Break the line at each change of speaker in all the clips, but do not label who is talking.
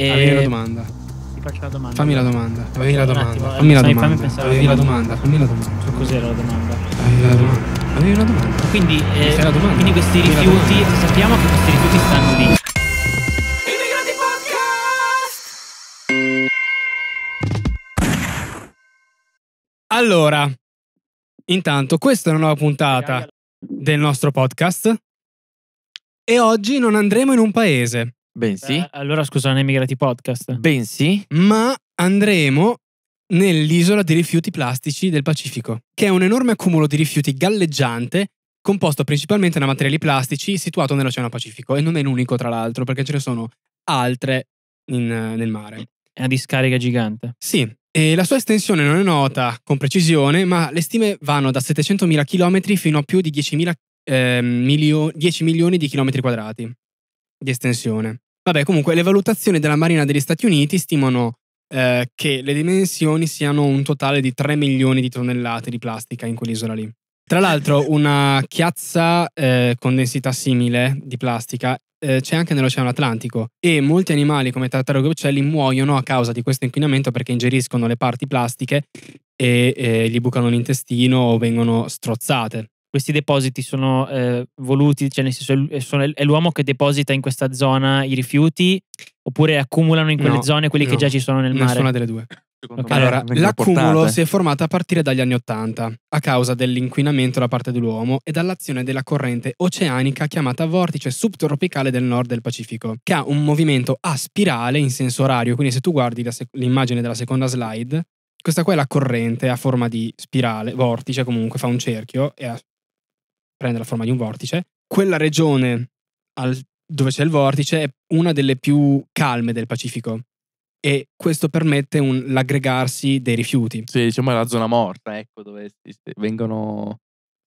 E... Eh, Avevi una domanda. Ti faccio la domanda. Fammi la domanda. Avevi la domanda. Attimo, fammi la domanda. Fammi Avevi la domanda. Fammi la domanda. Cos'era la domanda? Avevi la domanda. Avevi una domanda. Quindi, eh, domanda.
quindi questi rifiuti, sappiamo che questi rifiuti stanno lì.
Allora, intanto questa è una nuova puntata del nostro podcast e oggi non andremo in un paese, Bensì. Eh, allora scusa, non Migrati podcast. Bensì, ma andremo nell'isola di rifiuti plastici del Pacifico, che è un enorme accumulo di rifiuti galleggiante composto principalmente da materiali plastici situato nell'Oceano Pacifico e non è l'unico tra l'altro perché ce ne sono altre in, nel mare. È una discarica gigante. Sì, e la sua estensione non è nota con precisione, ma le stime vanno da 700.000 km fino a più di 10.000 eh, milio- 10 milioni di chilometri quadrati di estensione. Vabbè, comunque le valutazioni della Marina degli Stati Uniti stimano eh, che le dimensioni siano un totale di 3 milioni di tonnellate di plastica in quell'isola lì. Tra l'altro una chiazza eh, con densità simile di plastica eh, c'è anche nell'Oceano Atlantico e molti animali come tartarughe e uccelli muoiono a causa di questo inquinamento perché ingeriscono le parti plastiche e eh, gli bucano l'intestino o vengono strozzate questi depositi sono eh,
voluti, cioè nel senso è, sono, è l'uomo che deposita in questa zona i rifiuti oppure accumulano in quelle no, zone quelli no, che già ci sono nel mare? Nessuna delle due.
Okay. Allora, l'accumulo si è formato a partire dagli anni Ottanta, a causa dell'inquinamento da parte dell'uomo e dall'azione della corrente oceanica chiamata vortice subtropicale del nord del Pacifico, che ha un movimento a spirale in senso orario, quindi se tu guardi sec- l'immagine della seconda slide, questa qua è la corrente a forma di spirale, vortice comunque, fa un cerchio e a prende la forma di un vortice, quella regione al, dove c'è il vortice è una delle più calme del Pacifico e questo permette un, l'aggregarsi dei rifiuti. Sì, diciamo è la zona morta, ecco, dove si, vengono...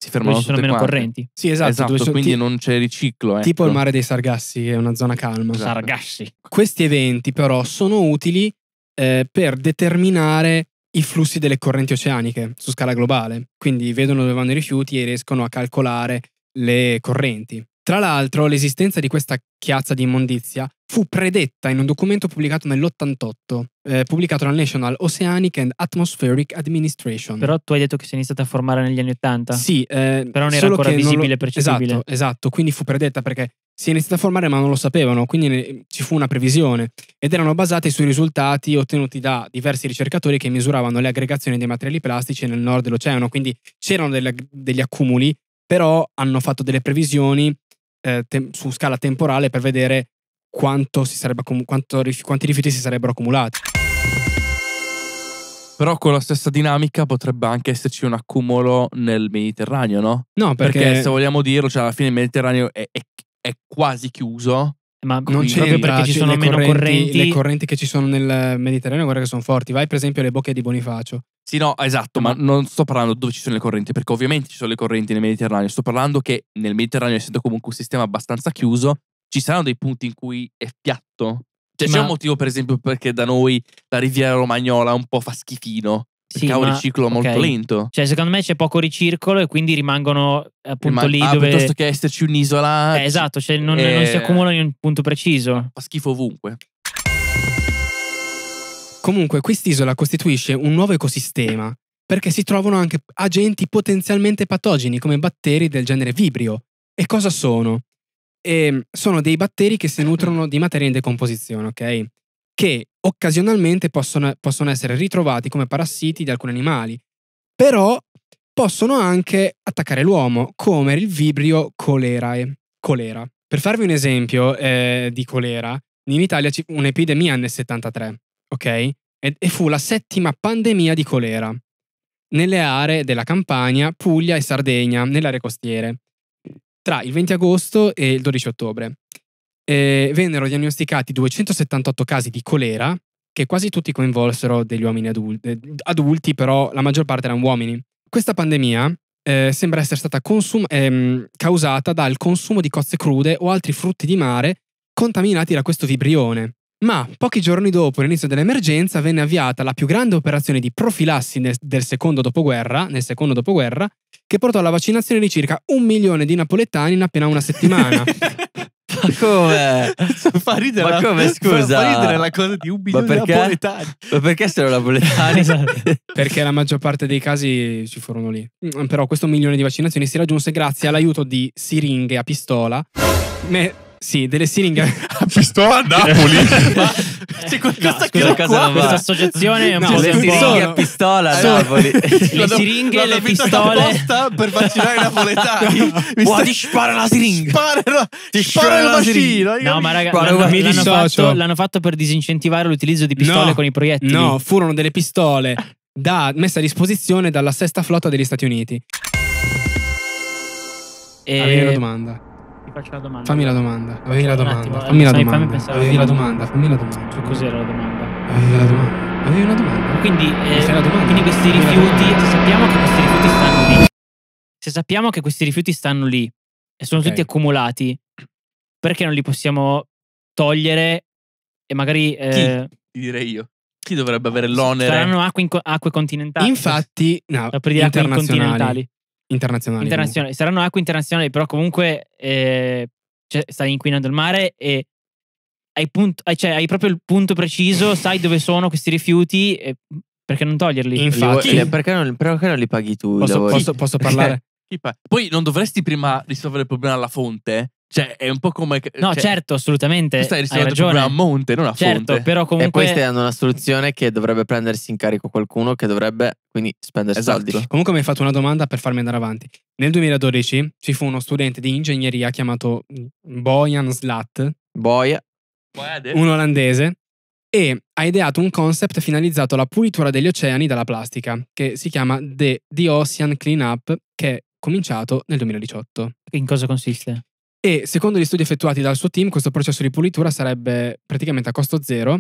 Si fermano dove ci sono meno quante. correnti. Sì, esatto. esatto sono, quindi ti,
non c'è riciclo. Ecco. Tipo il mare dei
Sargassi, che è una zona calma. Esatto. Sargassi. Questi eventi però sono utili eh, per determinare i flussi delle correnti oceaniche su scala globale, quindi vedono dove vanno i rifiuti e riescono a calcolare le correnti. Tra l'altro, l'esistenza di questa chiazza di immondizia fu predetta in un documento pubblicato nell'88, eh, pubblicato dal National Oceanic and Atmospheric Administration. Però tu hai detto che si è iniziata a formare negli anni 80. Sì, eh, però non era ancora visibile, lo... percepibile. Esatto, esatto, quindi fu predetta perché si è iniziato a formare ma non lo sapevano, quindi ci fu una previsione ed erano basate sui risultati ottenuti da diversi ricercatori che misuravano le aggregazioni dei materiali plastici nel nord dell'oceano, quindi c'erano delle, degli accumuli, però hanno fatto delle previsioni eh, te- su scala temporale per vedere quanto accum- quanto quanti rifiuti si sarebbero accumulati. Però con la stessa dinamica
potrebbe anche esserci un accumulo nel Mediterraneo, no? No, perché, perché se vogliamo dirlo, cioè alla fine il Mediterraneo è, è è quasi chiuso. Ma non c'è proprio perché ci sono meno correnti, correnti, Le
correnti che ci sono nel Mediterraneo, guarda che sono forti. Vai per esempio alle bocche di Bonifacio.
Sì, no, esatto, ma non sto parlando dove ci sono le correnti, perché ovviamente ci sono le correnti nel Mediterraneo. Sto parlando che nel Mediterraneo, essendo comunque un sistema abbastanza chiuso, ci saranno dei punti in cui è piatto. Cioè, ma... c'è un motivo, per esempio, perché da noi la riviera romagnola un po' fa schifino. Sì, cavo un riciclo okay. molto lento. Cioè,
secondo me c'è poco ricircolo e quindi rimangono appunto ma, lì ah, dove. piuttosto che esserci
un'isola. Eh, esatto, cioè non, eh, non si accumulano in un punto preciso. Fa
schifo ovunque.
Comunque, quest'isola costituisce un nuovo ecosistema perché si trovano anche agenti potenzialmente patogeni come batteri del genere Vibrio. E cosa sono? E ehm, sono dei batteri che si nutrono di materia in decomposizione, ok? che occasionalmente possono, possono essere ritrovati come parassiti di alcuni animali, però possono anche attaccare l'uomo, come il vibrio colerae. Colera. Per farvi un esempio eh, di colera, in Italia c'è un'epidemia nel 73, ok? E, e fu la settima pandemia di colera nelle aree della Campania, Puglia e Sardegna, nelle aree costiere, tra il 20 agosto e il 12 ottobre eh, vennero diagnosticati 278 casi di colera, che quasi tutti coinvolsero degli uomini adulti, eh, adulti però la maggior parte erano uomini. Questa pandemia eh, sembra essere stata consum- ehm, causata dal consumo di cozze crude o altri frutti di mare contaminati da questo vibrione. Ma pochi giorni dopo l'inizio dell'emergenza venne avviata la più grande operazione di profilassi nel, del secondo dopoguerra, nel secondo dopoguerra, che portò alla vaccinazione di circa un milione di napoletani in appena una settimana. Ma come? fa ridere Ma come, scusa? Fa ridere la cosa di un milione di napoletani. Ma perché sono napoletani? Esatto. Perché la maggior parte dei casi ci furono lì. Mm, però questo milione di vaccinazioni si raggiunse grazie all'aiuto di siringhe a pistola. Me sì, delle siringhe. Pistola a Napoli. c'è qualcosa no, che non Questa associazione no, le siringhe a pistola a Napoli. le siringhe e le pistole. per vaccinare i napoletani. Buah, ti spara la siringa. Sparano, ti spara il vaccino. No, ma raga, l'hanno, l'hanno, fatto, l'hanno fatto per disincentivare l'utilizzo di pistole no, con i proiettili. No, furono delle pistole da, messe a disposizione dalla sesta flotta degli Stati Uniti. E... Eh, Avere una domanda faccio la domanda. Fammi la domanda. Avevi la domanda. Attimo, fammi la domanda. Avevi la domanda. Fammi la domanda.
Che cos'era la domanda? Avevi la domanda. Avevi una domanda. Quindi, eh, domanda. quindi questi rifiuti, se sappiamo che questi rifiuti stanno lì, se sappiamo che questi rifiuti stanno lì e sono okay. tutti accumulati, perché non li possiamo togliere e magari... Eh,
Ti direi io. Chi dovrebbe avere l'onere? Saranno
acque, acque continentali. Infatti,
no, per dire acque continentali. Internazionali. internazionali.
Saranno acque
internazionali, però
comunque eh, cioè, stai inquinando il mare e hai, punto, cioè, hai, proprio il punto preciso, sai dove sono questi rifiuti, e perché non toglierli? Infatti, li, perché,
non, perché, non, li paghi tu?
Posso, posso, posso parlare?
Poi non dovresti prima risolvere il problema alla fonte? Cioè, è un po' come. No, cioè, certo,
assolutamente. Tu stai risolvendo proprio a monte, non a certo, fonte. Certo, però
comunque. E poi stai dando una soluzione che dovrebbe prendersi in carico qualcuno che dovrebbe quindi spendere esatto. soldi.
Comunque mi hai fatto una domanda per farmi andare avanti. Nel 2012 ci fu uno studente di ingegneria chiamato Bojan Slat. Boy. Un olandese. E ha ideato un concept finalizzato alla pulitura degli oceani dalla plastica, che si chiama The, The Ocean Cleanup, che è cominciato nel 2018. In cosa consiste? E secondo gli studi effettuati dal suo team, questo processo di pulitura sarebbe praticamente a costo zero,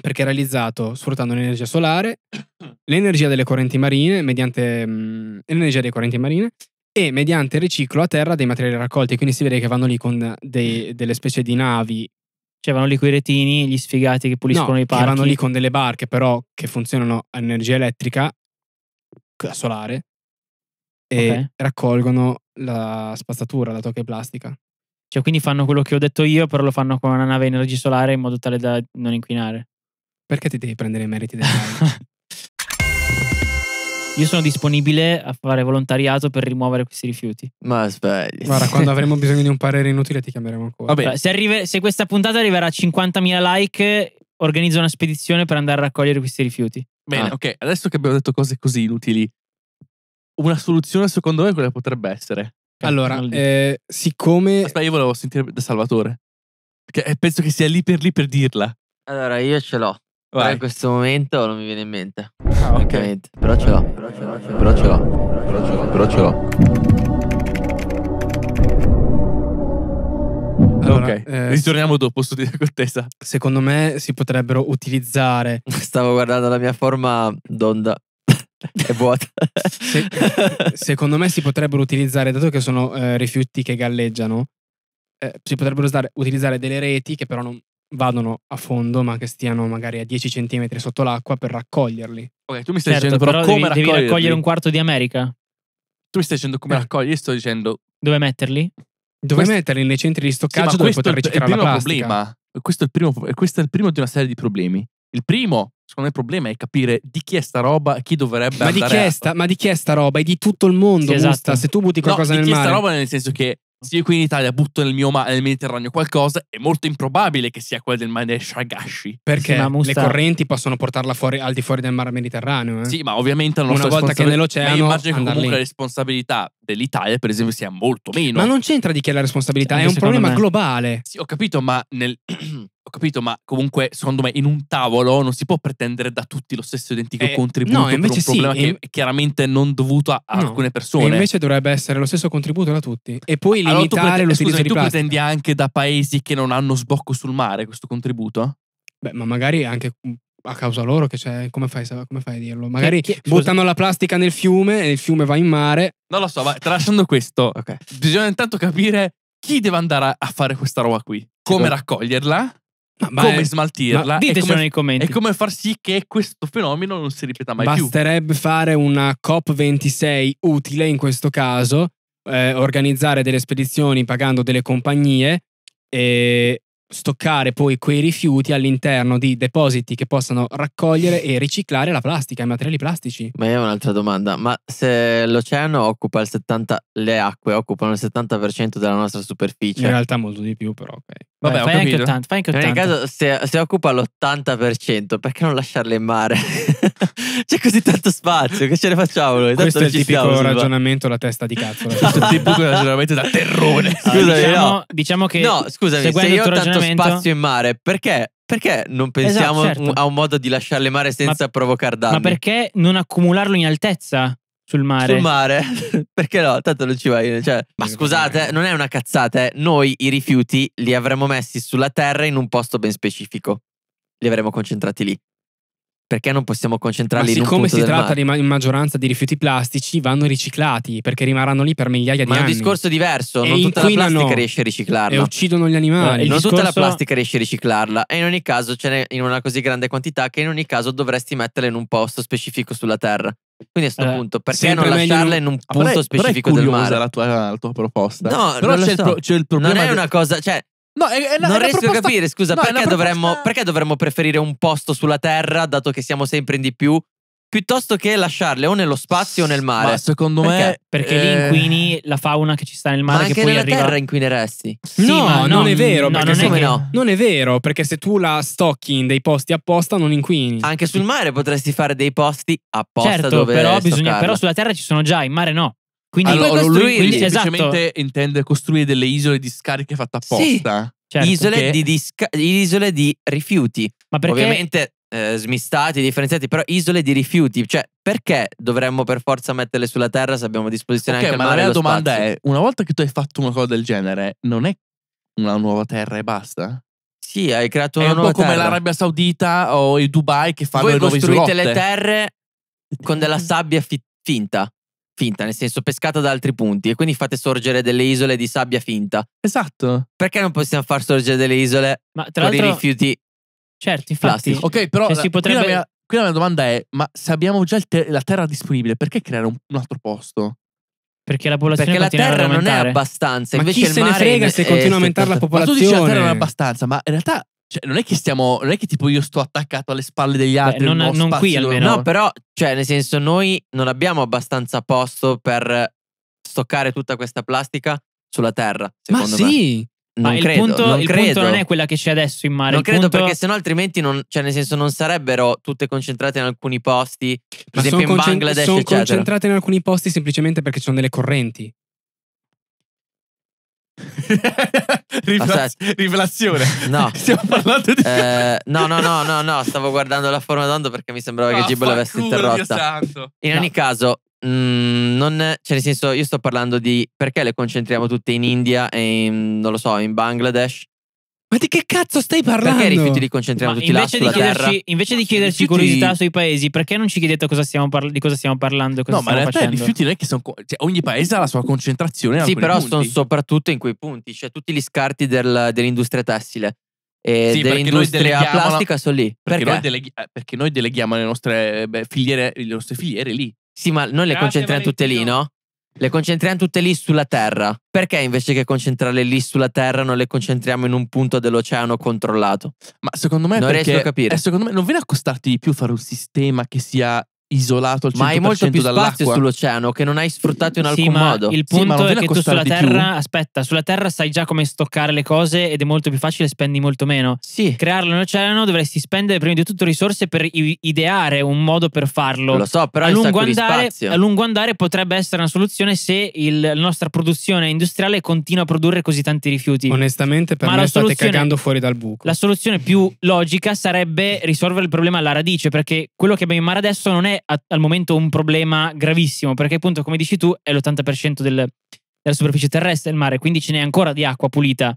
perché è realizzato sfruttando l'energia solare, l'energia delle correnti marine, mediante mh, mm, l'energia dei correnti marine e mediante il riciclo a terra dei materiali raccolti. Quindi si vede che vanno lì con dei, delle specie di navi. Cioè vanno lì con i retini, gli sfigati che puliscono no, i parchi. vanno lì con delle barche però che funzionano a energia elettrica solare e okay. raccolgono la spazzatura, dato che è plastica.
Cioè, quindi fanno quello che ho detto io, però lo fanno con una nave energia solare in modo tale da non inquinare. Perché ti devi prendere i meriti del mare? Io sono disponibile a fare volontariato per rimuovere questi rifiuti. Ma sbagli. Guarda, quando avremo
bisogno di un parere inutile ti chiameremo ancora. Vabbè.
Se, arrive, se questa puntata arriverà a 50.000 like,
organizzo una spedizione per andare a raccogliere
questi rifiuti.
Bene, ah. ok. Adesso che abbiamo detto cose così inutili, una soluzione secondo me quella potrebbe essere?
Allora, eh,
siccome... Aspetta, io volevo sentire da Salvatore. Perché eh, penso che sia lì per lì per dirla.
Allora, io ce l'ho. Vai. in questo momento non mi viene in mente. Ah, okay. Però ce l'ho. Però ce
l'ho. Però ce l'ho. Però ce l'ho. Però ce l'ho. Allora, ok, eh, ritorniamo dopo su di contesa. Secondo me
si potrebbero utilizzare. Stavo guardando la mia forma d'onda è
vuota. Se, secondo me si potrebbero utilizzare, dato che sono eh, rifiuti che galleggiano, eh, si potrebbero usare, utilizzare delle reti che però non vadano a fondo, ma che stiano magari a 10 cm sotto l'acqua per raccoglierli. Ok, tu mi stai certo, dicendo però, però come devi, devi raccogliere un quarto di America. Tu mi stai dicendo come eh.
raccoglierli, io sto dicendo...
Dove metterli?
Dove Quest... metterli? Nei centri di stoccaggio sì, dove poter riciclare la plastica. Questo è il primo problema. Questo è il primo di una serie di problemi. Il primo Secondo me il problema è capire di chi è sta roba e chi dovrebbe ma andare di chi, è
sta, a... ma di chi è sta roba? È di tutto il mondo, sì, esatto. Se tu butti qualcosa no, nel mare... di chi è sta
roba nel senso che se io qui in Italia butto nel mio mare, nel Mediterraneo qualcosa, è molto improbabile che sia quella del mare Shagashi.
Perché sì, Musta... le correnti possono portarla fuori, al di fuori del mare Mediterraneo. Eh? Sì, ma
ovviamente non lo so. Una volta che nell'oceano. Ma immagino che comunque lì. la responsabilità dell'Italia, per esempio, sia molto
meno. Ma non c'entra di chi è la responsabilità, sì, è un problema me... globale.
Sì, ho capito, ma nel. Ho capito, ma comunque, secondo me, in un tavolo non si può pretendere da tutti lo stesso identico eh, contributo no, invece per un problema sì, che è chiaramente non dovuto a no, alcune persone. E invece
dovrebbe essere lo stesso contributo da tutti. E poi limitare allora, tu prete- l'utilizzo scusami, di tu plastica.
pretendi anche da paesi che non hanno sbocco sul mare questo contributo? Beh,
ma magari anche mm, a causa loro che c'è, come fai, come fai a dirlo? Magari che, che, buttano scusa. la plastica nel fiume e il fiume va in mare. Non lo so, ma tralasciando questo, okay. bisogna intanto capire
chi deve andare a fare questa roba qui, come raccoglierla
ma come è, smaltirla e nei
commenti. e come far sì che questo fenomeno non si ripeta mai Basterebbe
più. Basterebbe fare una COP26 utile in questo caso, eh, organizzare delle spedizioni pagando delle compagnie e stoccare poi quei rifiuti all'interno di depositi che possano raccogliere e riciclare la plastica, i materiali plastici.
Ma io ho un'altra domanda, ma se l'oceano occupa il 70%, le acque occupano il 70% della
nostra superficie? In realtà molto di più però, ok. Vabbè, Beh, fai, anche 80, fai anche 80. In caso,
se, se occupa l'80%, perché non lasciarle in mare? C'è così tanto spazio, che ce ne
facciamo noi? Questo è il tipico ragionamento, la testa di cazzo. Questo è il tipico ragionamento da terrone. Scusami, diciamo, no.
diciamo che... No, scusami, se, se io tanto momento. spazio in mare, perché perché non esatto, pensiamo esatto, certo. a un modo di lasciarle mare senza ma, provocare danni? Ma
perché non accumularlo in altezza
sul mare? Sul mare? perché no? Tanto non ci vai. Cioè, ma scusate, non è una cazzata. Eh. Noi i rifiuti li avremmo messi sulla terra in un posto ben specifico. Li avremmo concentrati lì perché non possiamo concentrarli Ma siccome si tratta
ma- in maggioranza di rifiuti plastici, vanno riciclati perché rimarranno lì per migliaia di anni. Ma è un discorso diverso, e non tutta la plastica riesce a riciclarla. E uccidono gli animali. Eh, non discorso... tutta la plastica riesce a riciclarla e in ogni caso ce n'è
in una così grande quantità che in ogni caso dovresti metterla in un posto specifico sulla Terra. Quindi a questo eh, punto, perché non lasciarla in un ah, punto però è, specifico però è del mare? la
tua, la tua proposta.
No, però c'è il, pro, c'è, il, problema. Non è una cosa, cioè,
No, è, è non è riesco proposta... a capire, scusa, no, perché, proposta... dovremmo,
perché dovremmo preferire un posto sulla Terra, dato che siamo sempre in di più, piuttosto che lasciarle o nello
spazio o nel mare. Ma secondo me. Perché, perché eh... lì
inquini la fauna che ci sta nel mare. Ma anche che poi nella arriva... terra
inquineresti. Sì, no, ma non, non è vero. No, non, è che... no. non è vero, perché se tu la stocchi in dei posti apposta, non inquini. Anche sul mare potresti fare dei posti apposta certo, dove però, bisogna,
però sulla terra ci sono già, in mare no. Quindi, allora, lui, lui esatto. semplicemente
esatto. intende costruire delle isole di scariche fatte apposta. Sì, certo, isole, che... di disca- isole, di rifiuti. Ma perché... Ovviamente
eh, smistati, differenziati, però isole di rifiuti. Cioè, perché dovremmo per forza metterle sulla terra se abbiamo a disposizione okay, anche il mare ma la domanda spazio?
è, una volta che tu hai fatto una cosa del genere, non è una nuova terra e basta?
Sì, hai creato una è una nuova terra. È un po' come l'Arabia Saudita o i Dubai che fanno Voi le nuove isolotte. Voi costruite le terre con della sabbia fi- finta finta, nel senso pescata da altri punti e quindi fate sorgere delle isole di sabbia finta.
Esatto.
Perché non possiamo far sorgere delle isole
Ma tra con i rifiuti? Certo, infatti. Ok, però cioè, la, eh, potrebbe... qui, la mia, qui, la mia, domanda è, ma se abbiamo già te la terra disponibile, perché creare un, un altro posto? Perché la popolazione Perché la terra non è abbastanza. Ma invece chi se ne frega se continua a aumentare la popolazione. Ma tu dici la terra non è abbastanza, ma in realtà cioè, non è che stiamo. Non è che tipo io sto attaccato alle spalle degli altri. Beh, non, non, non qui almeno. No, però,
cioè, nel senso, noi non abbiamo abbastanza posto per stoccare tutta questa plastica sulla terra. Ma sì.
Non Ma credo, il, punto, non, il punto non è quella che c'è adesso in mare. Non credo punto... perché sennò
altrimenti non, cioè nel senso non sarebbero tutte concentrate in alcuni posti, per Ma esempio in Bangladesh. Sono eccetera. concentrate
in alcuni posti semplicemente perché ci sono delle correnti.
Rifla- rivelazione. No. Stiamo parlando di... Eh, no, no, no, no, no, stavo guardando la forma d'onda perché mi sembrava oh, che ah, Gibbo l'avesse interrotta. In no. ogni caso, mh, mm, non, cioè nel senso, io sto parlando di perché le concentriamo tutte in India e in, non lo so, in Bangladesh ma di che cazzo stai parlando? Perché rifiuti di concentriamo tutti
invece là di chiederci, Invece di chiederci rifiuti... curiosità sui paesi, perché non ci chiedete cosa parla- di cosa stiamo parlando? Cosa no, ma in realtà facendo? i rifiuti non
è che sono. Cioè,
ogni paese ha la sua concentrazione.
Sì, però punti. sono soprattutto in quei punti. Cioè,
tutti gli scarti
del, dell'industria tessile e sì, dell'industria plastica sono lì. Perché, perché? Noi deleghi- eh, perché, Noi, deleghiamo le nostre, beh, filiere, le nostre filiere lì. Sì, ma noi le Grazie, concentriamo tutte lì, no?
Le concentriamo tutte lì sulla Terra. Perché invece che concentrarle lì sulla Terra non le concentriamo in un punto dell'oceano controllato? Ma secondo me... Non riesco a capire. Eh,
secondo me non viene a costarti di più fare un sistema che sia isolato al 100% ma hai molto più spazio sull'oceano che non hai sfruttato in sì, alcun modo il punto sì, è che tu sulla terra
aspetta sulla terra sai già come stoccare le cose ed è molto più facile spendi molto meno sì crearlo in oceano dovresti spendere prima di tutto risorse per ideare un modo per farlo lo so però a lungo, andare, a lungo andare potrebbe essere una soluzione se il, la nostra produzione industriale continua a produrre così tanti rifiuti onestamente per ma me state cagando
fuori dal buco la
soluzione più logica sarebbe risolvere il problema alla radice perché quello che abbiamo in mare adesso non è a, al momento un problema gravissimo, perché appunto, come dici tu, è l'80% del, della superficie terrestre il mare, quindi ce n'è ancora di acqua pulita.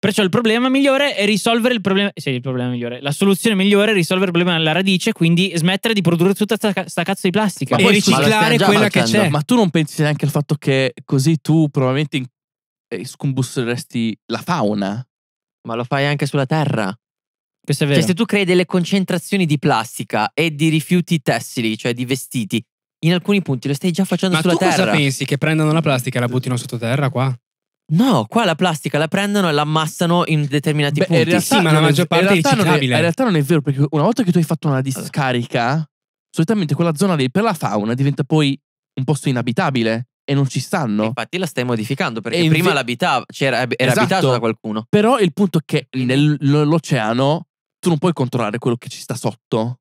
Perciò il problema migliore è risolvere il problema, sì, il problema migliore, la soluzione migliore è risolvere il problema alla radice, quindi smettere di produrre tutta questa cazzo di plastica. Ma e riciclare quella facendo. che c'è. Ma
tu non pensi neanche al fatto che così tu probabilmente eh, scombusseresti la fauna? Ma lo fai anche sulla Terra. Questo è cioè, vero. Cioè, se tu crei
delle concentrazioni di plastica e di rifiuti tessili, cioè di vestiti, in alcuni
punti lo stai già facendo Ma sulla terra. Ma cosa pensi? Che prendano la plastica e la buttino sottoterra qua?
No, qua la plastica la prendono e la ammassano in determinati Beh, punti. In realtà, sì, ma la maggior parte in è riciclabile. in realtà
non è vero, perché una volta che tu hai fatto una discarica, solitamente quella zona lì per la fauna diventa poi un posto inabitabile e non ci stanno. Infatti la stai modificando perché prima l'abitava, era esatto. abitato da qualcuno. Però il punto è che nell'oceano tu non puoi controllare quello che ci sta sotto.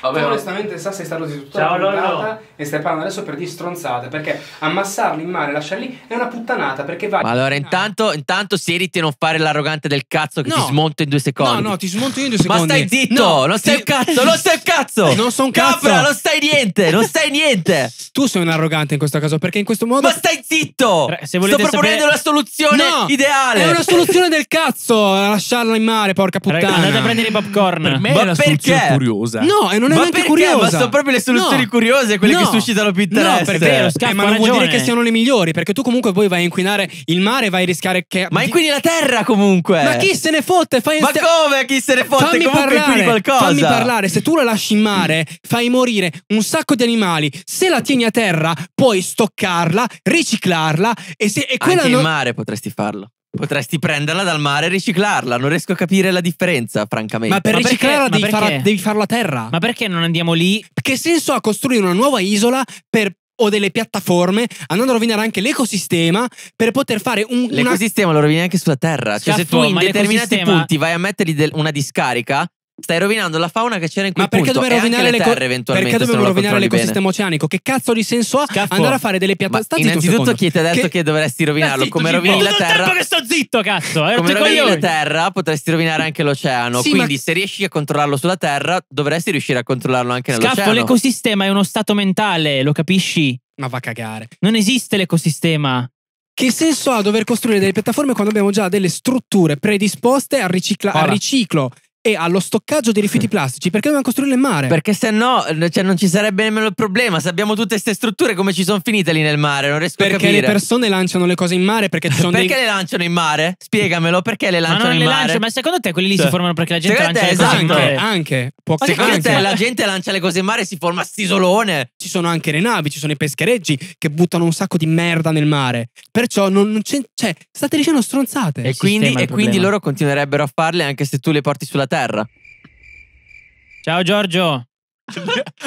Vabbè. Tu onestamente sa sei stato di tutta Ciao, la puntata no, no. e stai parlando adesso per di stronzate, perché ammassarli in mare e lasciarli è una puttanata, perché va... Ma
allora intanto, intanto siediti e non fare l'arrogante del cazzo che no. ti smonto in due secondi. No, no, ti smonto io in due secondi. Ma stai zitto, non sei un cazzo, non sei
un cazzo! Eh, non sono un cazzo! Capra, non stai niente, non stai niente! tu sei un arrogante in questo caso, perché in questo modo... Ma stai zitto! Se Sto proponendo sapere... una soluzione ideale! È una soluzione del cazzo lasciarla in mare, porca puttana! Andate a prendere i popcorn! Per me Ma è una perché? curiosa. No, e non non è ma neanche curiosa. Ma sono proprio le soluzioni no. curiose quelle no. che suscitano più interesse. No, per vero, scappa, eh, ma non ragione. vuol dire che siano le migliori, perché tu comunque poi vai a inquinare il mare, e vai a rischiare che Ma inquini la terra comunque. Ma chi se ne fotte? Fai Ma come chi se ne fotte? Fammi comunque parlare, qualcosa. Fammi parlare, se tu la lasci in mare, fai morire un sacco di animali. Se la tieni a terra, puoi stoccarla, riciclarla e se e quella Anche non... in mare potresti
farlo. Potresti prenderla dal mare e riciclarla, non riesco a capire la differenza, francamente. Ma per
riciclarla perché? Devi, farla,
devi farla a terra. Ma perché non andiamo lì? Che senso ha costruire una nuova isola per o delle piattaforme, andando a rovinare anche l'ecosistema per poter fare un. L'ecosistema
una... lo rovini anche sulla Terra. Cioè, Scaffo, se tu in determinati punti vai a mettergli del, una discarica, Stai rovinando la fauna che c'era in quel Ma perché punto dovevo rovinare le, le terre eventualmente? Perché dovevo rovinare l'ecosistema oceanico? Che
cazzo di senso ha Scaffo. andare a fare delle piattaforme? Innanzitutto chi ti ha detto che...
che, dovresti rovinarlo? come rovini la terra? Tutto che sto zitto, cazzo! Eh, come rovini coglioni. la terra, potresti rovinare anche l'oceano. Sì, Quindi ma... se riesci a controllarlo sulla terra, dovresti riuscire a controllarlo anche nell'oceano. Scaffo,
l'ecosistema è uno stato mentale, lo
capisci? Ma va a cagare. Non esiste l'ecosistema. Che senso ha dover costruire delle piattaforme quando abbiamo già delle strutture predisposte al, ricicla- al riciclo e allo stoccaggio dei rifiuti mm. plastici perché dobbiamo costruirlo in mare? Perché se no cioè, non ci sarebbe nemmeno il problema. Se abbiamo tutte
queste strutture, come ci sono finite lì nel mare? Non riesco perché a capire. Perché le
persone lanciano le cose in mare? Perché, perché dei... le
lanciano in mare? Spiegamelo, perché le lanciano ma non in le mare? Lancio, ma secondo
te quelli lì cioè. si formano perché la gente secondo lancia te, le esatto. cose in esatto. mare? Anche, anche. secondo anche. te la gente lancia le cose in mare e si forma stisolone? Ci sono anche le navi, ci sono i peschereggi che buttano un sacco di merda nel mare. Perciò non, non c'è, cioè, state dicendo stronzate. E, quindi, e quindi loro continuerebbero a farle anche se tu le porti sulla terra. Ciao Giorgio.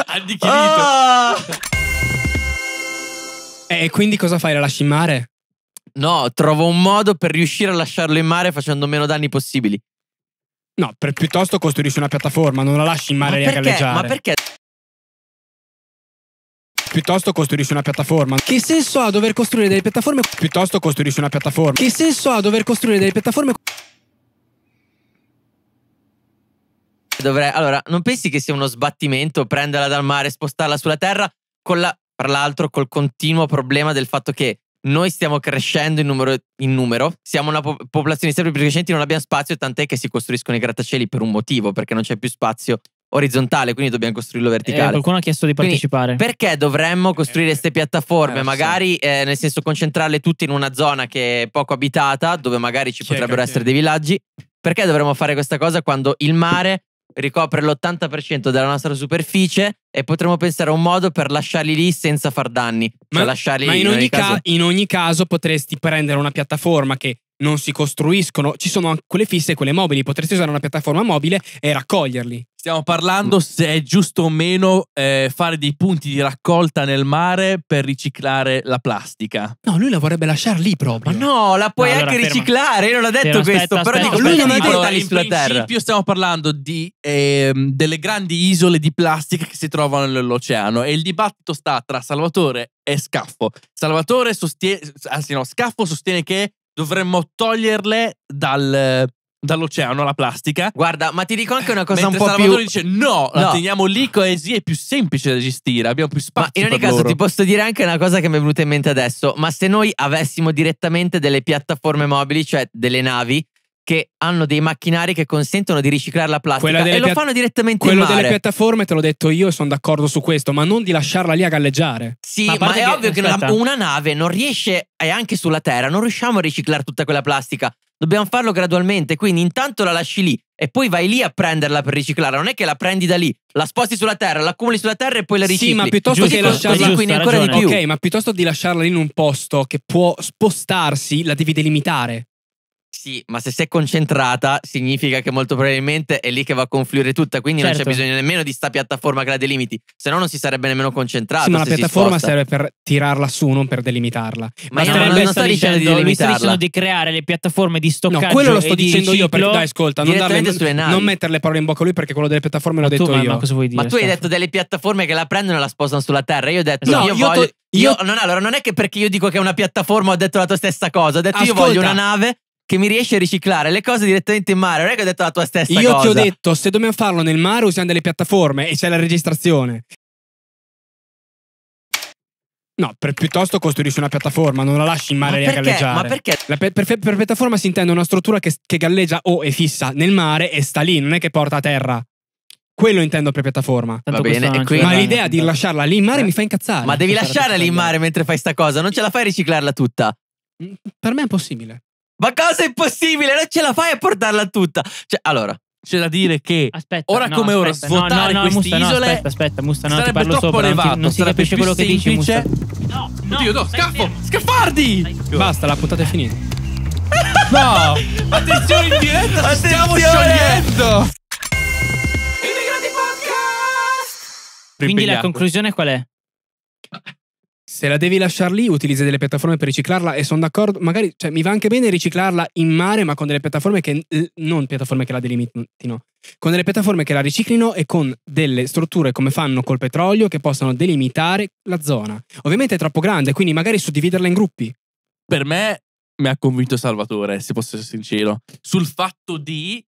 Annichilito. Oh! Ah! Eh, e quindi cosa fai? La lasci in mare? No, trovo un modo
per riuscire a lasciarlo in mare facendo meno danni possibili.
No, per, piuttosto costruisci una piattaforma, non la lasci in mare ma a galleggiare. Ma perché? Piuttosto costruisci una piattaforma. Che senso ha dover costruire delle piattaforme? Piuttosto costruisci una piattaforma. Che senso ha dover costruire delle piattaforme?
dovrei... Allora, non pensi che sia uno sbattimento prenderla dal mare e spostarla sulla Terra? Con la, tra l'altro, col continuo problema del fatto che noi stiamo crescendo in numero, in numero. siamo una po popolazione sempre più crescente, non abbiamo spazio, tant'è che si costruiscono i grattacieli per un motivo, perché non c'è più spazio orizzontale, quindi dobbiamo costruirlo eh, verticale. Eh, qualcuno ha chiesto di partecipare. Quindi perché dovremmo costruire queste piattaforme? Eh, magari, so. eh, nel senso, concentrarle tutte in una zona che è poco abitata, dove magari ci potrebbero essere dei villaggi. Perché dovremmo fare questa cosa quando il mare ricopre l'80% della nostra superficie e potremmo pensare a un modo per lasciarli lì senza far danni.
Cioè ma, ma in, ogni caso... in, ogni caso... potresti prendere una piattaforma che non si costruiscono, ci sono anche quelle fisse e quelle mobili, potresti usare una piattaforma mobile e raccoglierli. Stiamo parlando se è giusto o meno eh, fare dei punti di raccolta nel
mare per riciclare la plastica.
No, lui la vorrebbe lasciare lì proprio. Ma no, la puoi allora, anche ferma. riciclare, io non ho detto ferma, questo, aspetta, però aspetta, dico, aspetta, lui non ha detto in principio
stiamo parlando di eh, delle grandi isole di plastica che si trovano nell'oceano e il dibattito sta tra Salvatore e Scaffo. Salvatore sostiene, anzi no, Scaffo sostiene che dovremmo toglierle dal, dall'oceano la plastica. Guarda, ma ti dico anche una cosa Mentre un po' Salvatore più... dice no, la teniamo lì così è più semplice da gestire, abbiamo più spazio Ma in ogni caso loro. ti
posso dire anche una cosa che mi è venuta in mente adesso, ma se noi avessimo direttamente delle piattaforme mobili, cioè delle navi che hanno dei macchinari che consentono di riciclare la plastica e lo pia- fanno direttamente in mare. Quello delle
piattaforme te l'ho detto io e sono d'accordo su questo, ma non di lasciarla lì a galleggiare. Sì, ma, ma è che, ovvio aspetta. che una
nave non riesce, e anche sulla Terra, non riusciamo a riciclare tutta quella plastica. Dobbiamo farlo gradualmente, quindi intanto la lasci lì e poi vai lì a prenderla per riciclarla. Non è che la prendi da lì, la sposti sulla terra, la accumuli sulla terra e poi la ricicli. Sì, ma piuttosto Giusto, che lasciarla così, quindi ancora di più. Ok, ma
piuttosto di lasciarla lì in un posto che può spostarsi, la devi delimitare.
Sì, ma se sei concentrata significa che molto probabilmente è lì che va a confluire tutta, quindi certo. non c'è certo. bisogno nemmeno di sta piattaforma che la delimiti, se no non si sarebbe nemmeno concentrata. Sì, ma la piattaforma
serve per tirarla su, non per delimitarla. Ma, ma io non, non sto dicendo, di delimitarla. Sto di creare le piattaforme di stoccaggio. No, quello lo sto dicendo io perché dai, ascolta, non, darle, non, non mettere le parole in bocca a lui perché quello delle piattaforme l'ho detto tu, io. Ma, dire, ma tu hai
detto delle piattaforme che la prendono e la spostano sulla terra. Io ho detto no, io, io voglio io, non, allora, non è che perché io dico che è una piattaforma ho detto la tua stessa cosa. Ho detto Ascolta, io voglio una nave che mi riesce a riciclare le cose direttamente in mare. Non è che ho detto la tua stessa Io cosa. ti ho detto,
se dobbiamo farlo nel mare usiamo delle piattaforme e c'è la registrazione. No, per, piuttosto costruisci una piattaforma, non la lasci in mare ma a galleggiare. Ma perché? La, per, per, per, piattaforma si intende una struttura che, che galleggia o oh, è fissa nel mare e sta lì, non è che porta a terra. Quello intendo per piattaforma. Va bene, ma l'idea di lasciarla lì in mare eh. mi fa incazzare. Ma
devi lasciarla lì in mare mentre fai sta cosa, non ce la fai riciclarla tutta.
Mm, per me è possibile.
Ma cosa impossibile? Non ce la fai a portarla tutta. Cioè, allora, c'è da dire che
aspetta, ora no, come ora svuotare no, no, queste Musta, isole no, aspetta
aspetta Musta no ti parlo sopra elevato, non, si capisce quello che dici
Musta no no Oddio, no scaffo scaffardi basta la puntata è finita
no attenzione in diretta attenzione. stiamo sciogliendo Immigrati
Podcast quindi la conclusione qual è? se la devi lasciare lì, utilizzi delle piattaforme per riciclarla e sono d'accordo, magari cioè, mi va anche bene riciclarla in mare, ma con delle piattaforme che non piattaforme che la delimitino, con delle piattaforme che la riciclino e con delle strutture come fanno col petrolio che possano delimitare la zona. Ovviamente è troppo grande, quindi magari suddividerla in gruppi. Per me mi ha convinto
Salvatore, se posso essere sincero, sul fatto di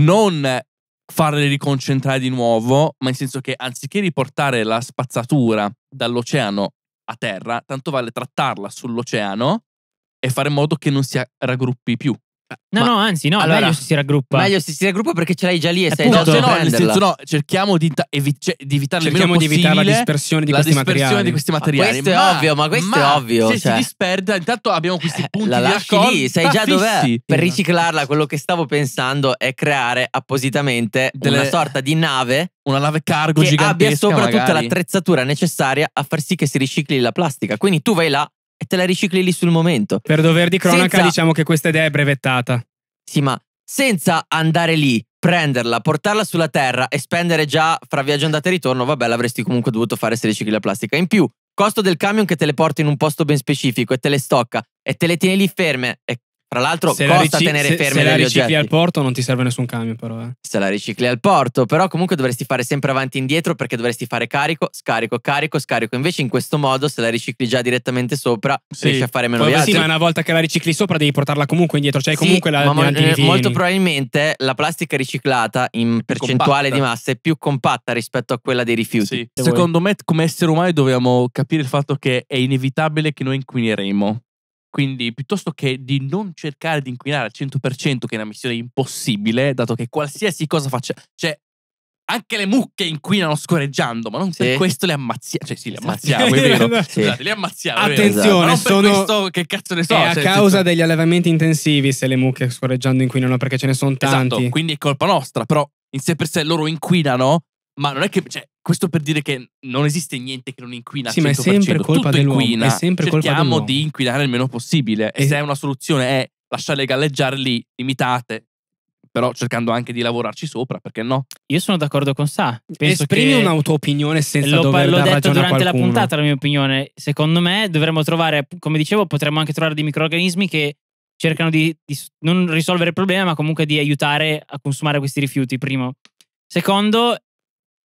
non farle riconcentrare di nuovo, ma in senso che anziché riportare la spazzatura dall'oceano a terra, tanto vale trattarla sull'oceano e fare in modo che non si raggruppi più. No, Ma, no, anzi, no, allora, meglio se si raggruppa. Meglio se
si raggruppa perché ce l'hai già lì e eh, sei già no, nel senso no,
cerchiamo di, evi cioè, di evitare cerchiamo di evitare la dispersione di, la questi, dispersione materiali. di questi materiali. questo ma, è ovvio, ma questo ma è ovvio. Se cioè. si disperda, intanto abbiamo questi eh, punti la di raccolta. lì, sai già dov'è. Per
riciclarla, quello che stavo pensando è creare appositamente Dele, una sorta di nave
una nave cargo
che gigantesca abbia sopra magari. tutta l'attrezzatura necessaria a far sì che si ricicli la plastica. Quindi tu vai là, e te la ricicli lì sul momento. Per dover di cronaca senza... diciamo che questa idea è brevettata. Sì, ma senza andare lì, prenderla, portarla sulla terra e spendere già fra viaggio andata e ritorno, vabbè, l'avresti comunque dovuto fare se ricicli la plastica. In più, costo del camion che te le porti in un posto ben specifico e te le stocca e te le tieni lì ferme e tra l'altro se costa la tenere se, ferme se la ricicli
al porto non ti serve nessun camion però. Eh. Se la ricicli al porto,
però comunque dovresti fare sempre avanti e indietro perché dovresti fare carico, scarico, carico, scarico. Invece in questo modo se la ricicli già direttamente sopra sì. riesci a fare meno Poi, viaggi. Sì, ma
una volta che la ricicli sopra devi portarla comunque indietro, cioè sì, comunque la ma eh, molto probabilmente
la plastica riciclata in percentuale compatta. di massa è più compatta rispetto a quella dei rifiuti. Sì. Secondo
me come esseri umani dobbiamo capire il fatto che è inevitabile che noi inquineremo quindi piuttosto che di non cercare di inquinare al 100%, che è una missione impossibile, dato che qualsiasi cosa faccia... Cioè, anche le mucche inquinano scorreggiando, ma non sì. per questo le ammazziamo. Cioè, sì, esatto. le ammazziamo, è vero. sì. Scusate, le ammazziamo. Attenzione, vero. sono. Questo, che cazzo ne so? È cioè, a causa
degli allevamenti intensivi se le mucche scorreggiando inquinano, perché ce ne sono esatto, tanti. Esatto, quindi è colpa nostra, però in sé per sé loro inquinano
ma non è che cioè, questo per dire che non esiste niente che non inquina sì, ma è sempre colpa Tutto dell'uomo inquina. è sempre cerchiamo colpa dell'uomo. di inquinare il meno possibile e, eh. se è una soluzione è lasciarle galleggiare lì limitate però cercando anche di lavorarci sopra, perché no? Io sono d'accordo con Sa.
Penso Esprimi un'autoopinione senza lo, dover l'ho detto durante la puntata la mia opinione. Secondo me dovremmo trovare, come dicevo, potremmo anche trovare dei microorganismi che cercano di, di non risolvere il problema, ma comunque di aiutare a consumare questi rifiuti, primo. Secondo,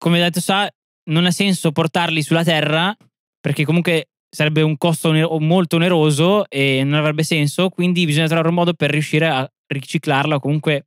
come detto sa, non ha senso portarli sulla Terra perché comunque sarebbe un costo molto oneroso e non avrebbe senso, quindi bisogna trovare un modo per
riuscire a riciclarla o comunque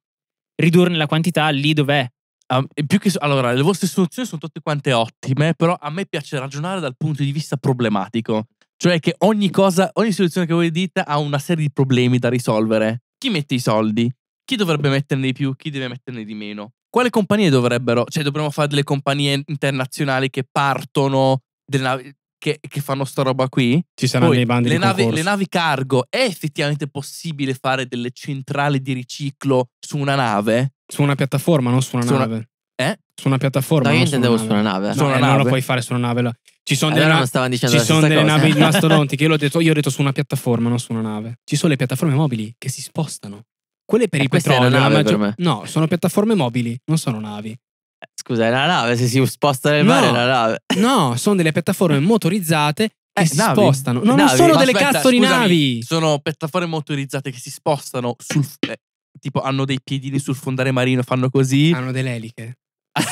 ridurne la quantità lì dov'è. Um, che, allora, le vostre soluzioni sono tutte quante ottime, però a me piace ragionare dal punto di vista problematico, cioè che ogni cosa, ogni soluzione che voi dite ha una serie di problemi da risolvere. Chi mette i soldi? Chi dovrebbe metterne di più? Chi deve metterne di meno? quale compagnie dovrebbero, cioè dovremmo fare delle compagnie internazionali che partono, navi, che, che, fanno sta roba qui? Ci saranno Poi, dei bandi le navi, le navi cargo, è effettivamente possibile fare delle centrali di riciclo su una nave?
Su una piattaforma, non su una su nave.
Una... Eh?
Su una piattaforma. Ma io intendevo su una nave. su una eh, nave. non la puoi fare su una nave. Là. Ci sono allora delle, na- ci sono delle navi mastodontiche. Io, l'ho detto, io ho detto su una piattaforma, non su una nave. Ci sono le piattaforme mobili che si spostano. Quelle per eh, il petrolio. È maggior... No, sono piattaforme mobili, non sono navi. Eh,
scusa, è una nave, se si sposta nel no, mare è una nave. No,
sono delle piattaforme
motorizzate
che
eh, si navi. spostano. No, non sono Ma delle aspetta, cazzo di scusami, navi.
Sono piattaforme motorizzate che si spostano sul... Eh, tipo, hanno dei piedini sul fondale marino, fanno così. Hanno delle eliche.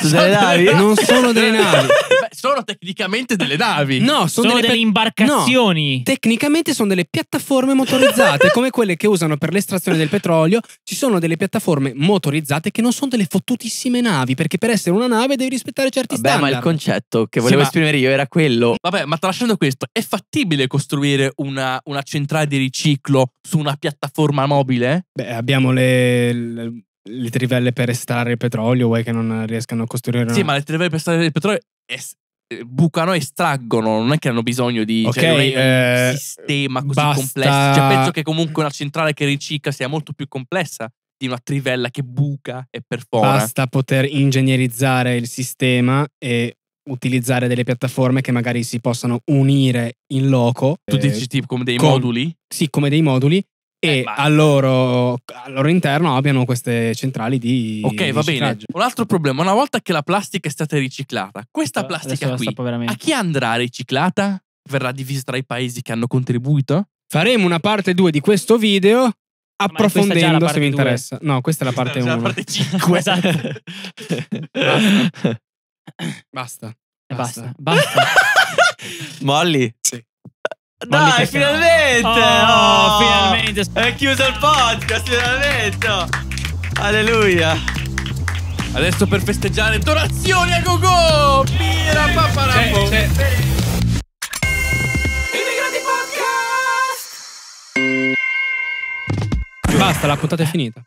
Sono Delle navi? Non sono delle navi. sono tecnicamente delle navi. No, sono, sono delle, delle imbarcazioni.
No, tecnicamente sono delle piattaforme motorizzate, come quelle che usano per l'estrazione del petrolio. Ci sono delle piattaforme motorizzate che non sono delle fottutissime navi, perché per essere una nave devi rispettare certi Vabbè, standard. ma il
concetto che volevo sì, esprimere io era quello. Vabbè, ma tralasciando questo, è fattibile costruire una, una centrale di riciclo su una piattaforma mobile?
Beh, abbiamo le, le le trivelle per estrarre il petrolio, vuoi che non riescano a costruire una... Sì, ma le
trivelle per estrarre il petrolio es- eh, bucano e estraggono, non è che hanno bisogno di cioè, okay, cioè, eh, un sistema così basta... complesso. Cioè, penso che comunque una centrale che ricicla sia molto più complessa di una trivella che buca e perfora. Basta
poter ingegnerizzare il sistema e utilizzare delle piattaforme che magari si possano unire in loco. Tu eh, dici tipo come dei con, moduli? Sì, come dei moduli eh, e eh, al, loro, al, loro, interno abbiano queste centrali di Ok, va bene. Un altro problema, una volta
che la plastica è stata riciclata, questa plastica qui a chi andrà riciclata? Verrà
divisa tra i paesi che hanno contribuito? Faremo una parte 2 di questo video approfondendo se vi interessa. No, questa è la parte 1. la parte 5. esatto. basta. Basta. Basta. basta.
Molly.
Sì.
Dai, finalmente! Oh, oh, finalmente!
È chiuso il podcast,
finalmente! Alleluia! Adesso per festeggiare, donazioni a go-go! papà, paparappo! C'è, c'è.
Basta, la puntata è finita.